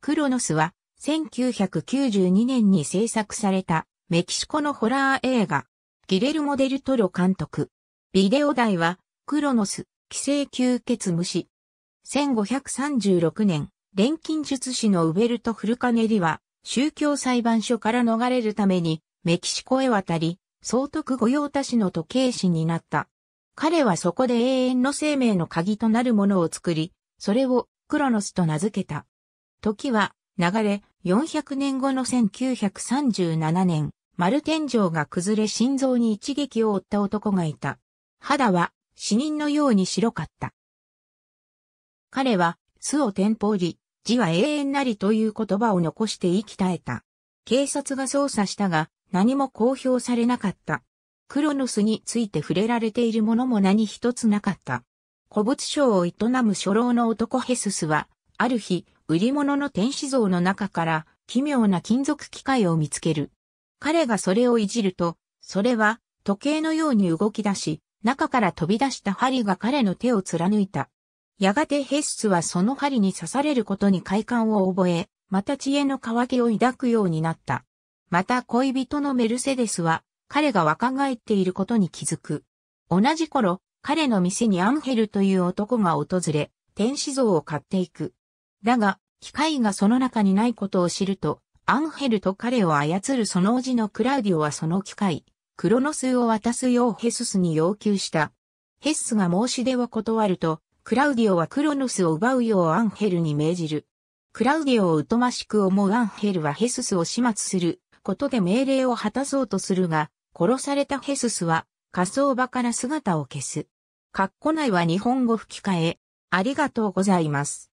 クロノスは1992年に制作されたメキシコのホラー映画、ギレルモデルトロ監督。ビデオ題は、クロノス、寄生吸血虫。1536年、錬金術師のウベルト・フルカネリは、宗教裁判所から逃れるために、メキシコへ渡り、総督御用達の時計師になった。彼はそこで永遠の生命の鍵となるものを作り、それをクロノスと名付けた。時は流れ400年後の1937年、丸天井が崩れ心臓に一撃を負った男がいた。肌は死人のように白かった。彼は巣を天保り、字は永遠なりという言葉を残して生き絶えた。警察が捜査したが何も公表されなかった。クロノスについて触れられているものも何一つなかった。古物商を営む初老の男ヘススは、ある日、売り物の天使像の中から奇妙な金属機械を見つける。彼がそれをいじると、それは時計のように動き出し、中から飛び出した針が彼の手を貫いた。やがてヘッスはその針に刺されることに快感を覚え、また知恵の渇きを抱くようになった。また恋人のメルセデスは、彼が若返っていることに気づく。同じ頃、彼の店にアンヘルという男が訪れ、天使像を買っていく。だが、機械がその中にないことを知ると、アンヘルと彼を操るその叔父のクラウディオはその機械、クロノスを渡すようヘススに要求した。ヘススが申し出を断ると、クラウディオはクロノスを奪うようアンヘルに命じる。クラウディオを疎ましく思うアンヘルはヘススを始末することで命令を果たそうとするが、殺されたヘススは火葬場から姿を消す。カッコ内は日本語吹き替え。ありがとうございます。